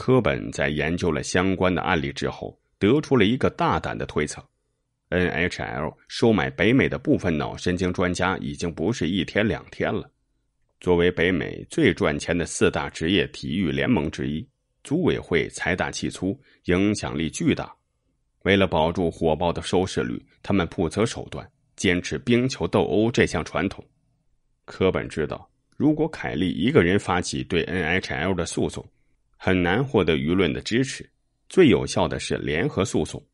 科本在研究了相关的案例之后，得出了一个大胆的推测：NHL 收买北美的部分脑神经专家已经不是一天两天了。作为北美最赚钱的四大职业体育联盟之一，组委会财大气粗，影响力巨大。为了保住火爆的收视率，他们不择手段，坚持冰球斗殴这项传统。科本知道，如果凯利一个人发起对 NHL 的诉讼，很难获得舆论的支持，最有效的是联合诉讼。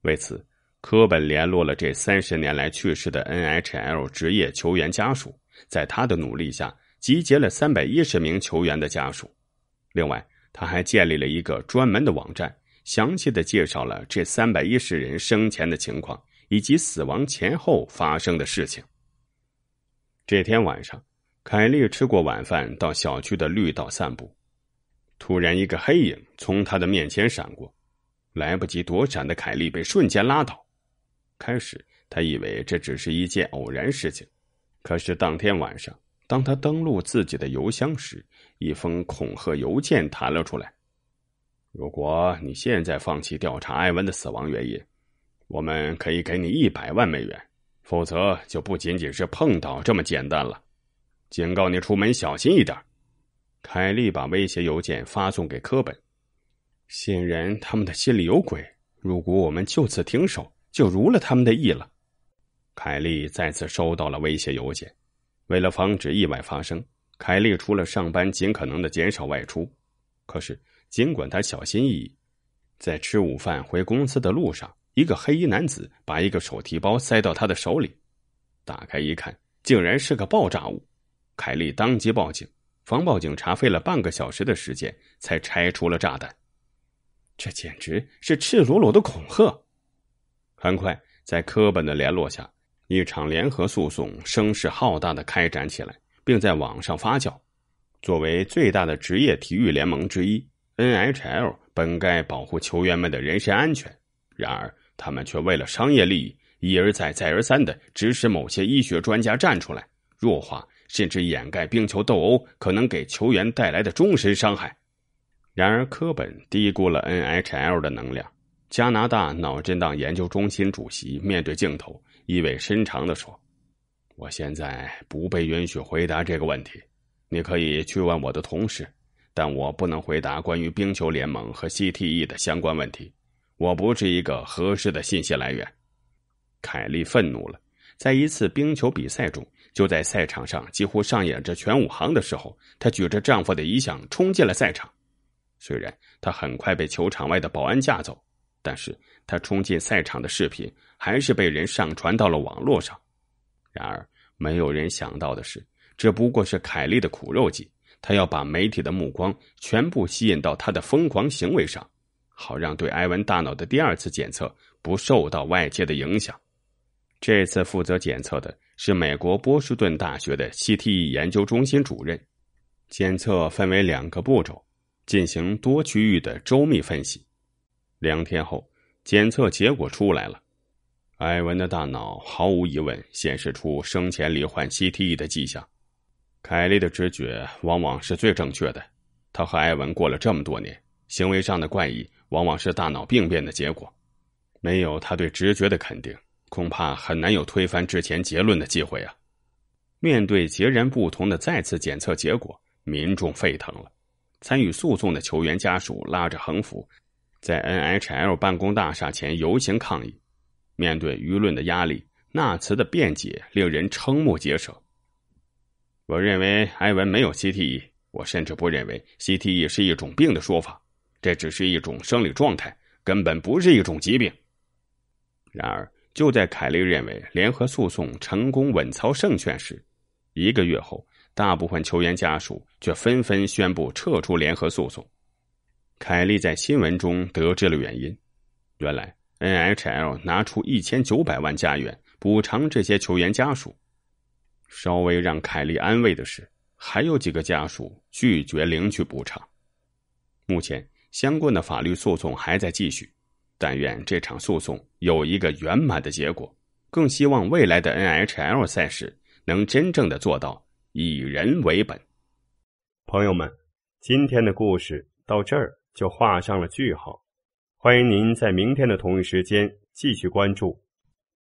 为此，科本联络了这三十年来去世的 NHL 职业球员家属，在他的努力下，集结了三百一十名球员的家属。另外，他还建立了一个专门的网站，详细的介绍了这三百一十人生前的情况以及死亡前后发生的事情。这天晚上，凯利吃过晚饭，到小区的绿道散步。突然，一个黑影从他的面前闪过，来不及躲闪的凯利被瞬间拉倒。开始，他以为这只是一件偶然事情，可是当天晚上，当他登录自己的邮箱时，一封恐吓邮件弹了出来：“如果你现在放弃调查艾文的死亡原因，我们可以给你一百万美元，否则就不仅仅是碰到这么简单了。警告你，出门小心一点。”凯莉把威胁邮件发送给科本，显然他们的心里有鬼。如果我们就此停手，就如了他们的意了。凯莉再次收到了威胁邮件。为了防止意外发生，凯莉除了上班，尽可能的减少外出。可是，尽管她小心翼翼，在吃午饭回公司的路上，一个黑衣男子把一个手提包塞到她的手里，打开一看，竟然是个爆炸物。凯莉当即报警。防暴警察费了半个小时的时间才拆除了炸弹，这简直是赤裸裸的恐吓。很快，在科本的联络下，一场联合诉讼声势浩大的开展起来，并在网上发酵。作为最大的职业体育联盟之一，NHL 本该保护球员们的人身安全，然而他们却为了商业利益一而再、再而三的指使某些医学专家站出来弱化。甚至掩盖冰球斗殴可能给球员带来的终身伤害。然而，科本低估了 NHL 的能量。加拿大脑震荡研究中心主席面对镜头意味深长地说：“我现在不被允许回答这个问题，你可以去问我的同事，但我不能回答关于冰球联盟和 CTE 的相关问题。我不是一个合适的信息来源。”凯利愤怒了，在一次冰球比赛中。就在赛场上几乎上演着全武行的时候，她举着丈夫的遗像冲进了赛场。虽然她很快被球场外的保安架走，但是她冲进赛场的视频还是被人上传到了网络上。然而，没有人想到的是，这不过是凯莉的苦肉计。她要把媒体的目光全部吸引到她的疯狂行为上，好让对埃文大脑的第二次检测不受到外界的影响。这次负责检测的。是美国波士顿大学的 CTE 研究中心主任。检测分为两个步骤，进行多区域的周密分析。两天后，检测结果出来了，艾文的大脑毫无疑问显示出生前罹患 CTE 的迹象。凯莉的直觉往往是最正确的。她和艾文过了这么多年，行为上的怪异往往是大脑病变的结果。没有他对直觉的肯定。恐怕很难有推翻之前结论的机会啊！面对截然不同的再次检测结果，民众沸腾了。参与诉讼的球员家属拉着横幅，在 NHL 办公大厦前游行抗议。面对舆论的压力，纳茨的辩解令人瞠目结舌。我认为埃文没有 CTE，我甚至不认为 CTE 是一种病的说法，这只是一种生理状态，根本不是一种疾病。然而。就在凯利认为联合诉讼成功稳操胜券时，一个月后，大部分球员家属却纷纷宣布撤出联合诉讼。凯利在新闻中得知了原因：原来 NHL 拿出一千九百万加元补偿这些球员家属。稍微让凯利安慰的是，还有几个家属拒绝领取补偿。目前，相关的法律诉讼还在继续。但愿这场诉讼有一个圆满的结果，更希望未来的 NHL 赛事能真正的做到以人为本。朋友们，今天的故事到这儿就画上了句号，欢迎您在明天的同一时间继续关注。